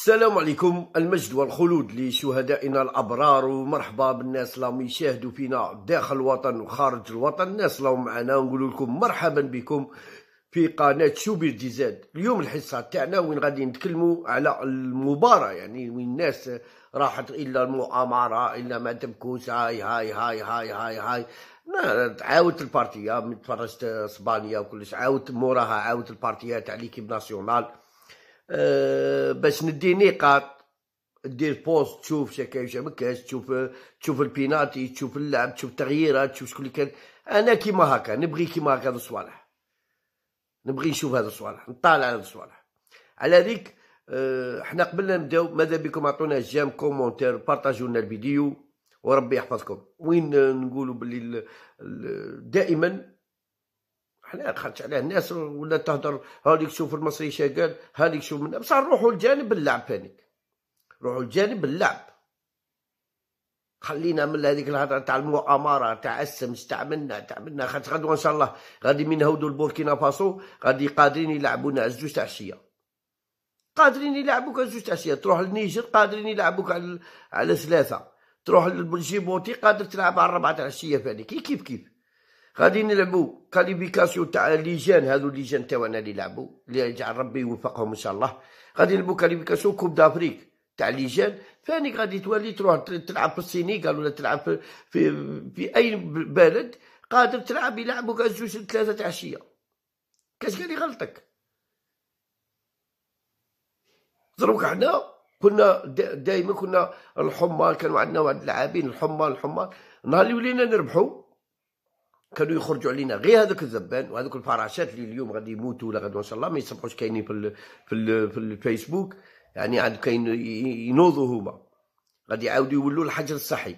السلام عليكم المجد والخلود لشهدائنا الابرار ومرحبا بالناس اللي يشاهدوا فينا داخل الوطن وخارج الوطن الناس اللي معنا نقول لكم مرحبا بكم في قناه شوبير جيزاد اليوم الحصه تاعنا وين غادي نتكلموا على المباراه يعني وين الناس راحت الا المؤامره الا ما تبكوش هاي هاي هاي هاي هاي هاي عاودت البارتيه تفرجت اسبانيا وكلش عاودت موراها عاودت البارتيات تاع ليكيب ناسيونال آه، باش ندي نقاط دير بوست تشوف شا كاين شا مكاش تشوف تشوف البيناتي تشوف اللعب تشوف التغييرات تشوف شكون اللي كان انا كيما هكا نبغي كيما هكا هذا الصوالح نبغي نشوف هذا الصوالح نطالع هذا الصوالح على ذيك أه حنا قبل نبداو ماذا بكم عطونا جام كومونتير بارطاجيو لنا الفيديو وربي يحفظكم وين نقولوا باللي دائما حنا خرج عليه الناس ولا تهضر هاديك شوف المصري شقال هاديك شوف من بصح نروحوا لجانب اللعب فانيك روحوا لجانب اللعب خلينا من هذيك الهضره تاع المؤامره تاع السمس استعملنا تعملنا تاع منا خاطر غدوه ان شاء الله غادي من هودو البوركينا فاسو غادي قادرين يلعبونا على الزوج تاع العشيه قادرين يلعبوك على زوج تاع العشيه تروح للنيجر قادرين يلعبوك على على ثلاثه تروح للجيبوتي قادر تلعب على الربعه تاع العشيه فاني كيف كيف غادي نلعبوا كاليفيكاسيو تاع ليجان هادو ليجان تاعنا اللي لعبوا اللي يجعل ربي يوفقهم ان شاء الله غادي نلعبوا كاليفيكاسيو كوب دافريك تاع ليجان ثاني غادي تولي تروح تلعب في السينيغال ولا تلعب في, في, في اي بلد قادر تلعب يلعبوا كاع جوج ثلاثه تاع عشيه كاش قال يغلطك دروك حنا كنا دائما كنا الحمار كانوا عندنا واحد اللاعبين الحمار الحمار نهار اللي ولينا نربحوا كانوا يخرجوا علينا غير هذوك الذبان وهذوك الفراشات اللي اليوم غادي يموتوا ولا غدوا ان شاء الله ما يصبحوش كاينين في الـ في الـ في الفيسبوك يعني عاد كاين ينوضوا هما غادي يعاودوا يولوا الحجر الصحي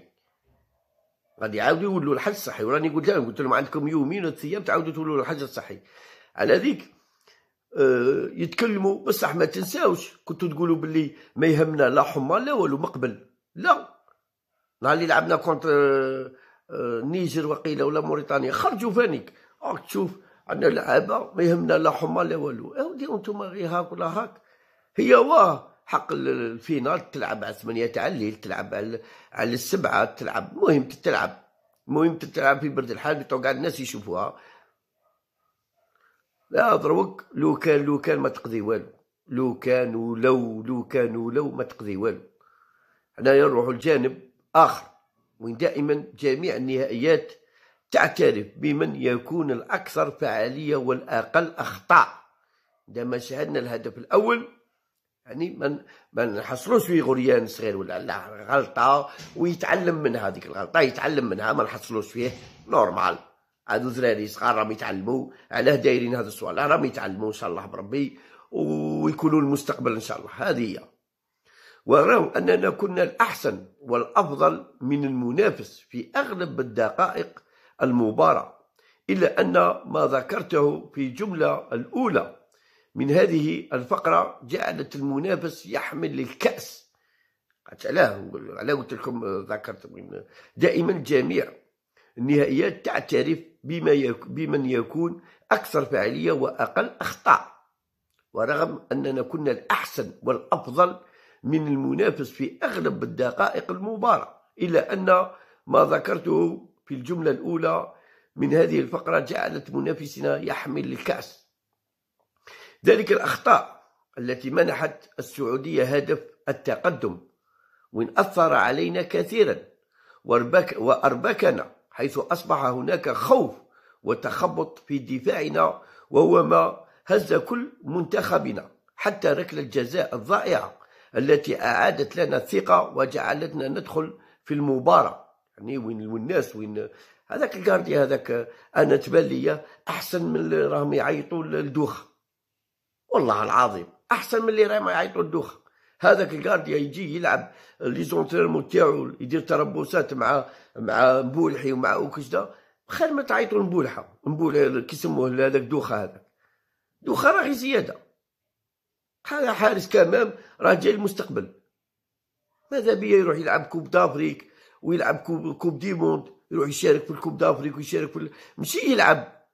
غادي يعاودوا يولوا الحجر الصحي وراني قلت لهم قلت لهم عندكم يومين ولا ايام تعاودوا تولوا الحجر الصحي على ذيك آه، يتكلموا بصح ما تنساوش كنتوا تقولوا باللي ما يهمنا لا حمى لا والو مقبل لا نهار اللي لعبنا كونتر آه، النيجر وقيله ولا موريتانيا خرجوا فانيك راك تشوف عندنا لعابه ما يهمنا لا حمى لا والو اودي انتم غير هاك ولا هاك هي واه حق الفينال تلعب على ثمانية تاع الليل تلعب على على السبعة تلعب المهم تلعب المهم تلعب في برد الحال بتوع الناس يشوفوها لا دروك لو كان لو كان ما تقضي والو لو كان ولو لو كان ولو ما تقضي والو حنايا نروحو لجانب اخر وين دائما جميع النهائيات تعترف بمن يكون الأكثر فعالية والأقل أخطاء عندما شاهدنا الهدف الأول يعني من من حصلوش فيه غريان صغير ولا لا غلطه ويتعلم من هذيك الغلطه يتعلم منها ما نحصلوش فيه نورمال هادو زراري صغار راهم يتعلموا علاه دايرين هذا السؤال راهم يتعلموا ان شاء الله بربي ويكونوا المستقبل ان شاء الله هذه هي ورغم أننا كنا الأحسن والأفضل من المنافس في أغلب الدقائق المباراة إلا أن ما ذكرته في الجملة الأولى من هذه الفقرة جعلت المنافس يحمل الكأس علاه علاه قلت لكم آه، ذكرت دائما جميع النهائيات تعترف بما يك بمن يكون أكثر فعالية وأقل أخطاء ورغم أننا كنا الأحسن والأفضل من المنافس في أغلب الدقائق المباراة إلا أن ما ذكرته في الجملة الأولى من هذه الفقرة جعلت منافسنا يحمل الكأس ذلك الأخطاء التي منحت السعودية هدف التقدم وإن أثر علينا كثيرا وأربكنا حيث أصبح هناك خوف وتخبط في دفاعنا وهو ما هز كل منتخبنا حتى ركلة الجزاء الضائعة التي أعادت لنا الثقة وجعلتنا ندخل في المباراة يعني وين الناس وين هذاك الكاردي هذاك أنا تبان ليا أحسن من اللي راهم يعيطوا للدوخه والله العظيم أحسن من اللي راهم يعيطوا للدوخه هذاك الكارديا يجي يلعب لي زونترينمون تاعو يدير تربصات مع مع مبولحي ومع اوكشدا خير ما تعيطوا مبولحه كي كيسموه هذاك دوخه هذاك دوخه راهي زياده بحال حارس كمام راه جاي المستقبل ماذا بيا يروح يلعب كوب دافريك ويلعب كوب كوب ديموند يروح يشارك في الكوب دافريك ويشارك في ال... ماشي يلعب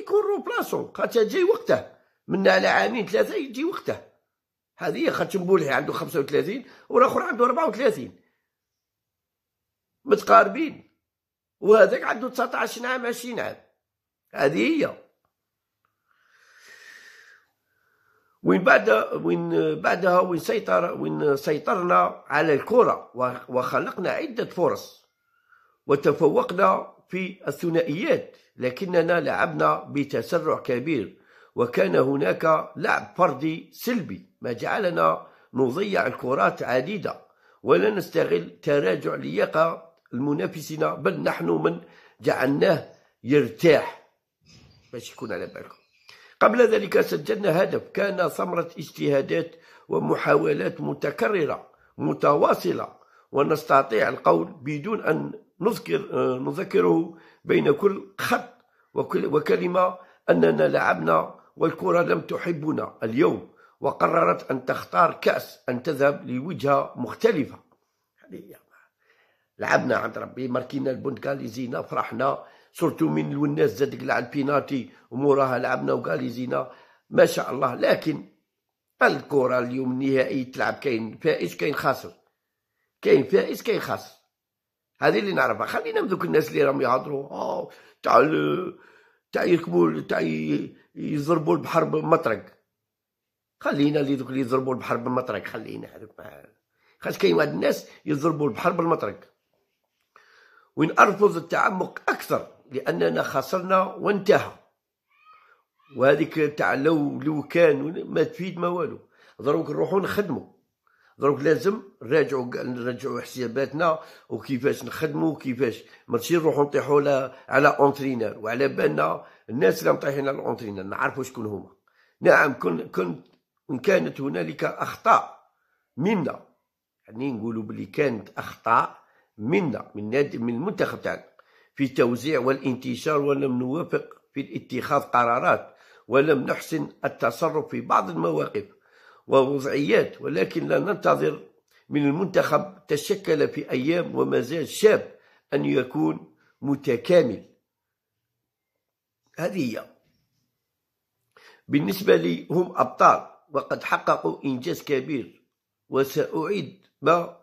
يكون روبلاسو خاطر جاي وقته من على عامين ثلاثه يجي وقته هذه خاطر مبولحي عنده 35 والاخر عنده 34 متقاربين وهذاك عنده 19 عام 20 عام هذه هي وين بعد وين بعدها وين سيطر وين سيطرنا على الكرة وخلقنا عدة فرص وتفوقنا في الثنائيات لكننا لعبنا بتسرع كبير وكان هناك لعب فردي سلبي ما جعلنا نضيع الكرات عديدة ولا نستغل تراجع لياقة المنافسين بل نحن من جعلناه يرتاح باش يكون على بالكم قبل ذلك سجلنا هدف كان ثمرة اجتهادات ومحاولات متكررة متواصلة ونستطيع القول بدون أن نذكر نذكره بين كل خط وكلمة أننا لعبنا والكرة لم تحبنا اليوم وقررت أن تختار كأس أن تذهب لوجهة مختلفة يعني لعبنا عند ربي ماركينا البندقة لزينا فرحنا سورتو من الناس زاد قلع البيناتي وموراها لعبنا وكاليزينا ما شاء الله لكن الكره اليوم النهائي تلعب كاين فائز كاين خاسر كاين فائز كاين خاسر هذه اللي نعرفها خلينا من ذوك الناس اللي راهم يهضروا اه تاع تاع يركبوا تاع يضربوا البحر بمطرق خلينا اللي ذوك اللي يضربوا البحر بالمطرق خلينا هذوك خاص كاين واحد الناس يضربوا البحر بالمطرق وين ارفض التعمق اكثر لاننا خسرنا وانتهى وهذيك تاع لو لو كان ما تفيد ما والو دروك نروحو نخدمو دروك لازم نراجعو نراجعو حساباتنا وكيفاش نخدمو وكيفاش ماشي نروحو نطيحو على على اونترينر وعلى بالنا الناس اللي مطيحين على الاونترينر نعرفو شكون هما نعم كن كنت ان كانت هنالك اخطاء منا يعني نقولوا بلي كانت اخطاء منا من نادي من المنتخب تاعنا في التوزيع والانتشار ولم نوافق في اتخاذ قرارات ولم نحسن التصرف في بعض المواقف ووضعيات ولكن لا ننتظر من المنتخب تشكل في أيام زال شاب أن يكون متكامل هذه هي بالنسبة لي هم أبطال وقد حققوا إنجاز كبير وسأعيد ما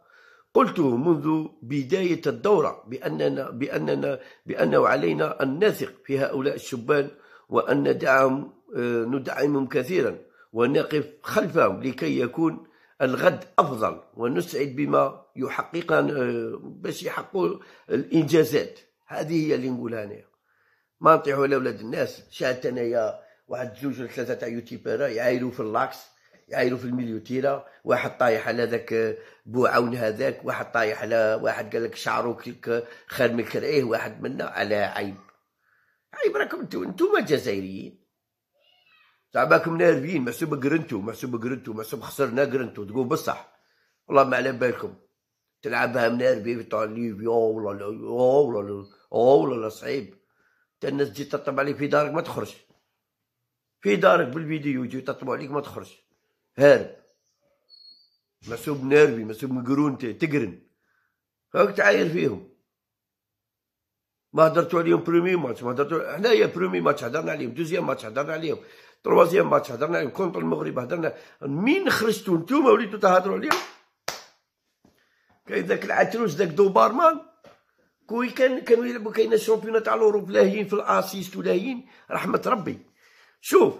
قلت منذ بداية الدورة بأننا بأننا بأنه علينا أن نثق في هؤلاء الشبان وأن ندعم آه، ندعمهم كثيرا ونقف خلفهم لكي يكون الغد أفضل ونسعد بما يحقق آه، باش يحققوا الإنجازات هذه هي اللي نقولها أنا ما نطيحوا على ولاد الناس شاهدت أنايا واحد زوج ولا ثلاثة تاع يوتيوبرا يعايروا في اللاكس يعايروا في المليوتيرا واحد طايح على ذاك بوعون هذاك واحد طايح على واحد قال لك كيك خير من كرعيه واحد منا على عيب عيب راكم انتو انتوما جزائريين زعماكم ناربيين محسوب قرنتو محسوب قرنتو محسوب خسرنا قرنتو تقول بصح والله ما على بالكم تلعبها منارفي تاع ليبيا ولا لا ولا لا ولا لا صعيب تنس الناس تجي تطبع عليك في دارك ما تخرج في دارك بالفيديو يجي تطبع عليك ما تخرج هارب مسوب نيرفي مسوب مقرونتي تقرن هاك تعاير فيهم ما هدرتو عليهم برومي ماتش ما هدرتو حنايا برومي ماتش هدرنا عليهم دوزيام ماتش هدرنا عليهم تروازيام ماتش هدرنا عليهم كونت المغرب هدرنا مين خرجتو نتوما وليتو تهدرو عليهم كاين ذاك العتروس ذاك دوبارمان كوي كان كانوا يلعبوا كاين الشامبيون تاع الاوروب لاهيين في الاسيست ولاهيين رحمه ربي شوف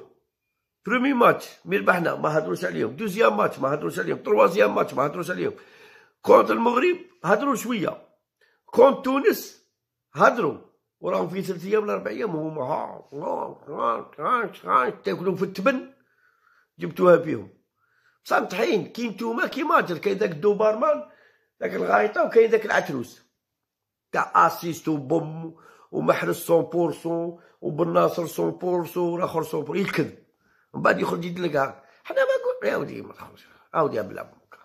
برومي ماتش مربحنا ما هدروش عليهم دوزيام ماتش ما هدروش عليهم تروازيام ماتش ما هدروش عليهم كونت المغرب هدروا شويه كونت تونس هدروا وراهم في ثلاث ايام ولا اربع ايام وهما تاكلوا في التبن جبتوها فيهم بصح مطحين كي نتوما كي ماجر كاين ذاك الدوبارمان ذاك الغايطه وكاين ذاك العتروس تاع اسيست وبوم ومحرز 100% وبالناصر 100% والاخر 100% يكذب ومن بعد يخرج يدلقها حنا ما قلنا يا ودي ما تخرجش عاود يا بلا بوكا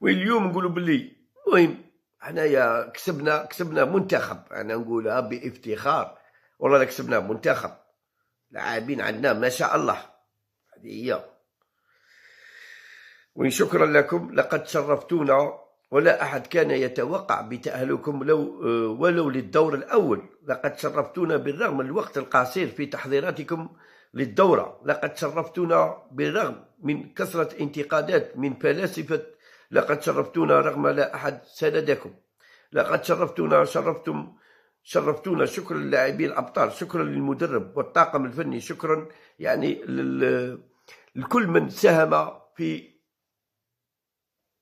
واليوم نقولوا باللي المهم حنايا كسبنا كسبنا منتخب انا نقولها بافتخار والله كسبنا منتخب لاعبين عندنا ما شاء الله هذه هي وشكرا شكرا لكم لقد شرفتونا ولا أحد كان يتوقع بتأهلكم لو آه، ولو للدور الأول لقد شرفتونا بالرغم من الوقت القصير في تحضيراتكم للدورة لقد شرفتونا بالرغم من كثرة انتقادات من فلاسفة لقد شرفتونا رغم لا أحد سندكم لقد شرفتونا شرفتم شرفتونا شكرا للاعبين الأبطال شكرا للمدرب والطاقم الفني شكرا يعني لكل من ساهم في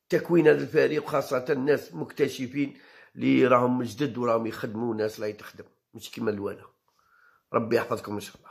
تكوين هذا الفريق خاصة الناس مكتشفين اللي راهم جدد وراهم يخدموا ناس لا تخدم مش كيما الوالا ربي يحفظكم ان شاء الله